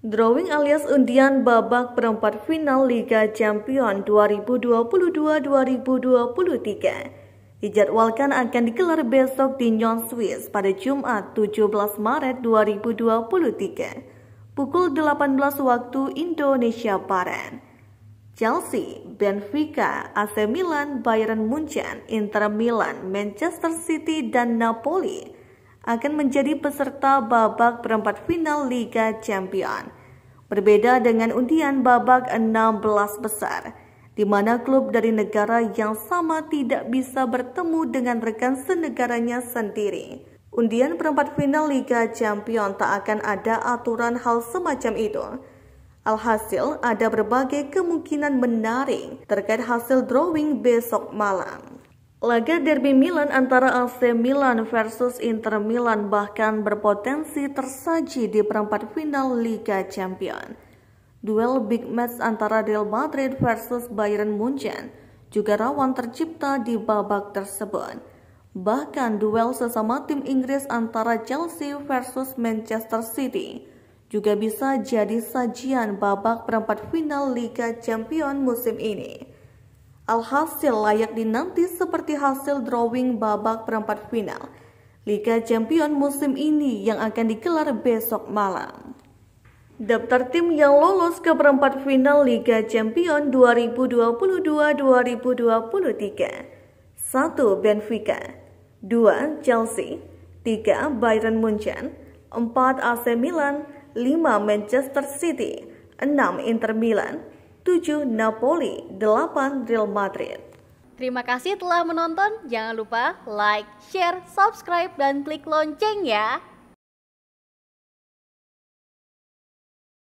Drawing alias undian babak perempat final Liga Champion 2022-2023 dijadwalkan akan digelar besok di Nyon, Swiss pada Jumat 17 Maret 2023 pukul 18 waktu Indonesia Barat. Chelsea, Benfica, AC Milan, Bayern Munchen, Inter Milan, Manchester City, dan Napoli – akan menjadi peserta babak perempat final Liga Champion. Berbeda dengan undian babak 16 besar, di mana klub dari negara yang sama tidak bisa bertemu dengan rekan senegaranya sendiri. Undian perempat final Liga Champion tak akan ada aturan hal semacam itu. Alhasil, ada berbagai kemungkinan menarik terkait hasil drawing besok malam. Laga derby Milan antara AC Milan versus Inter Milan bahkan berpotensi tersaji di perempat final Liga Champions. Duel big match antara Real Madrid versus Bayern Munchen juga rawan tercipta di babak tersebut. Bahkan duel sesama tim Inggris antara Chelsea versus Manchester City juga bisa jadi sajian babak perempat final Liga Champions musim ini. Alhasil layak dinanti seperti hasil drawing babak perempat final Liga Champion musim ini yang akan digelar besok malam. Daftar tim yang lolos ke perempat final Liga Champion 2022-2023 1. Benfica 2. Chelsea 3. Bayern Munchen 4. AC Milan 5. Manchester City 6. Inter Milan 7 Napoli, 8 Real Madrid. Terima kasih telah menonton. Jangan lupa like, share, subscribe, dan klik lonceng ya.